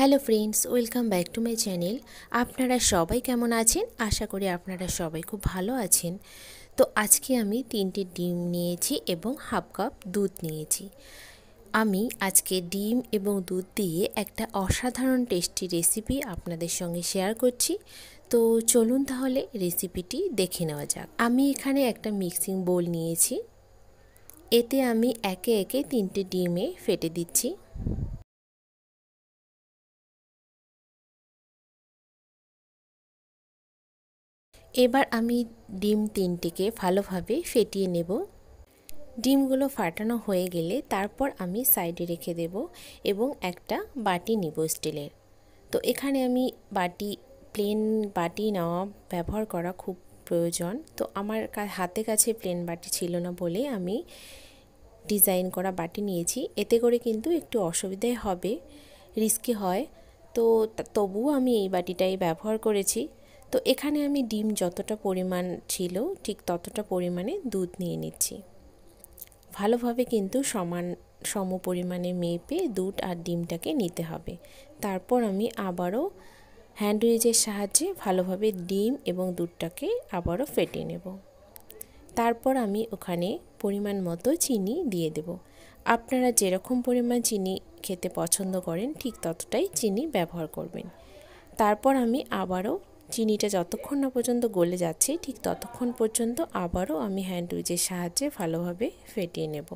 hello friends welcome back to my channel আপনারা সবাই কেমন আছেন আশা করি আপনারা সবাই খুব ভালো আছেন তো আজকে আমি তিনটে ডিম নিয়েছি এবং হাফ কাপ দুধ নিয়েছি আমি আজকে ডিম এবং দুধ দিয়ে একটা অসাধারণ টেস্টি রেসিপি আপনাদের সঙ্গে শেয়ার করছি তো চলুন তাহলে রেসিপিটি দেখে নেওয়া যাক আমি এখানে একটা মিক্সিং বোল নিয়েছি এতে আমি একে একে তিনটে ডিমে ফেটে দিচ্ছি এবার আমি ডিম তিনটিকে ভালোভাবে ফেটিয়ে নেব ডিমগুলো ফাটানো হয়ে গেলে তারপর আমি সাইডে রেখে দেব এবং একটা বাটি নিব স্টিলের তো এখানে আমি বাটি প্লেন বাটি নেওয়া ব্যবহার করা খুব প্রয়োজন তো আমার হাতে কাছে প্লেন বাটি ছিল না বলে আমি ডিজাইন করা বাটি নিয়েছি এতে করে কিন্তু একটু অসুবিধাই হবে রিস্কি হয় তো তবুও আমি এই বাটিটাই ব্যবহার করেছি তো এখানে আমি ডিম যতটা পরিমাণ ছিল ঠিক ততটা পরিমাণে দুধ নিয়ে নিচ্ছি ভালোভাবে কিন্তু সমান সম পরিমাণে মেপে দুধ আর ডিমটাকে নিতে হবে তারপর আমি আবারও হ্যান্ড রেজের সাহায্যে ভালোভাবে ডিম এবং দুধটাকে আবারও ফেটে নেব তারপর আমি ওখানে পরিমাণ মতো চিনি দিয়ে দেব আপনারা যেরকম পরিমাণ চিনি খেতে পছন্দ করেন ঠিক ততটাই চিনি ব্যবহার করবেন তারপর আমি আবারও চিনিটা যতক্ষণ না পর্যন্ত গলে যাচ্ছে ঠিক ততক্ষণ পর্যন্ত আবারও আমি হ্যান্ড উইচের সাহায্যে ভালোভাবে ফেটিয়ে নেব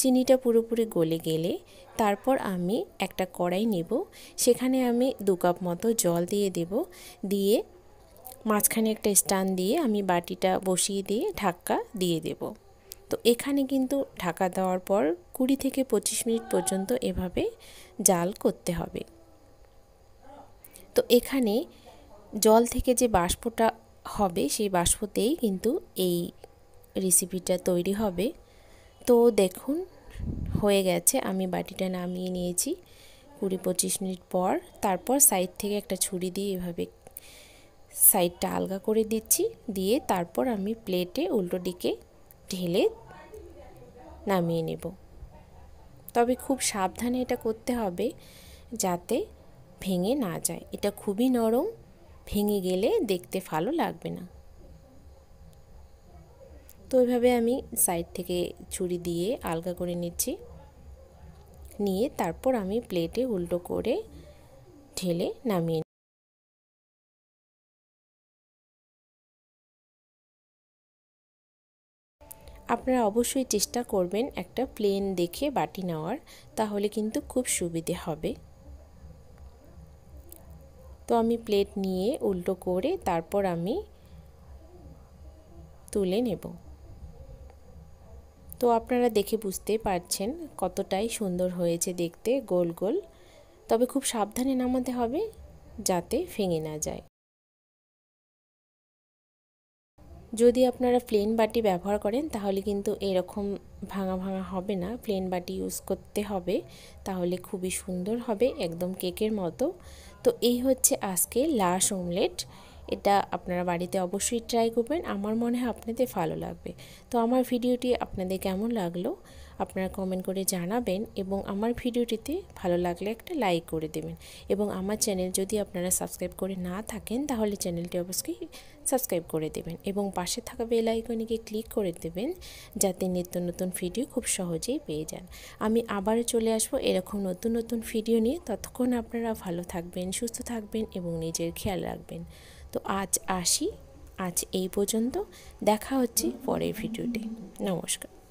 চিনিটা পুরোপুরি গলে গেলে তারপর আমি একটা কড়াই নেব সেখানে আমি দু কাপ মতো জল দিয়ে দেব দিয়ে মাঝখানে একটা স্টান দিয়ে আমি বাটিটা বসিয়ে দিয়ে ঢাক্কা দিয়ে দেব তো এখানে কিন্তু ঢাকা দেওয়ার পর কুড়ি থেকে পঁচিশ মিনিট পর্যন্ত এভাবে জাল করতে হবে তো এখানে জল থেকে যে বাষ্পটা হবে সেই বাষ্পতেই কিন্তু এই রেসিপিটা তৈরি হবে তো দেখুন হয়ে গেছে আমি বাটিটা নামিয়ে নিয়েছি কুড়ি পঁচিশ মিনিট পর তারপর সাইড থেকে একটা ছুরি দিয়ে এভাবে সাইডটা আলগা করে দিচ্ছি দিয়ে তারপর আমি প্লেটে উল্টো দিকে ঢেলে নামিয়ে নেব তবে খুব সাবধানে এটা করতে হবে যাতে ভেঙে না যায় এটা খুবই নরম ভেঙে গেলে দেখতে ভালো লাগবে না তো ওইভাবে আমি সাইড থেকে ছুরি দিয়ে আলগা করে নিচ্ছি নিয়ে তারপর আমি প্লেটে উল্টো করে ঢেলে নামিয়ে আপনারা অবশ্যই চেষ্টা করবেন একটা প্লেন দেখে বাটি নেওয়ার তাহলে কিন্তু খুব সুবিধে হবে তো আমি প্লেট নিয়ে উল্টো করে তারপর আমি তুলে নেব তো আপনারা দেখে বুঝতে পারছেন কতটাই সুন্দর হয়েছে দেখতে গোল গোল তবে খুব সাবধানে নামাতে হবে যাতে ভেঙে না যায় যদি আপনারা প্লেন বাটি ব্যবহার করেন তাহলে কিন্তু এরকম ভাঙা ভাঙা হবে না প্লেন বাটি ইউজ করতে হবে তাহলে খুবই সুন্দর হবে একদম কেকের মতো তো এই হচ্ছে আজকে লাশ অমলেট এটা আপনারা বাড়িতে অবশ্যই ট্রাই করবেন আমার মনে হয় আপনাদের ভালো লাগবে তো আমার ভিডিওটি আপনাদের কেমন লাগলো আপনারা কমেন্ট করে জানাবেন এবং আমার ভিডিওটিতে ভালো লাগলে একটা লাইক করে দেবেন এবং আমার চ্যানেল যদি আপনারা সাবস্ক্রাইব করে না থাকেন তাহলে চ্যানেলটি অবশ্যই সাবস্ক্রাইব করে দেবেন এবং পাশে থাকা বেল আইকনিকে ক্লিক করে দেবেন যাতে নিত্য নতুন ভিডিও খুব সহজেই পেয়ে যান আমি আবারও চলে আসবো এরকম নতুন নতুন ভিডিও নিয়ে ততক্ষণ আপনারা ভালো থাকবেন সুস্থ থাকবেন এবং নিজের খেয়াল রাখবেন তো আজ আসি আজ এই পর্যন্ত দেখা হচ্ছে পরের ভিডিওতে নমস্কার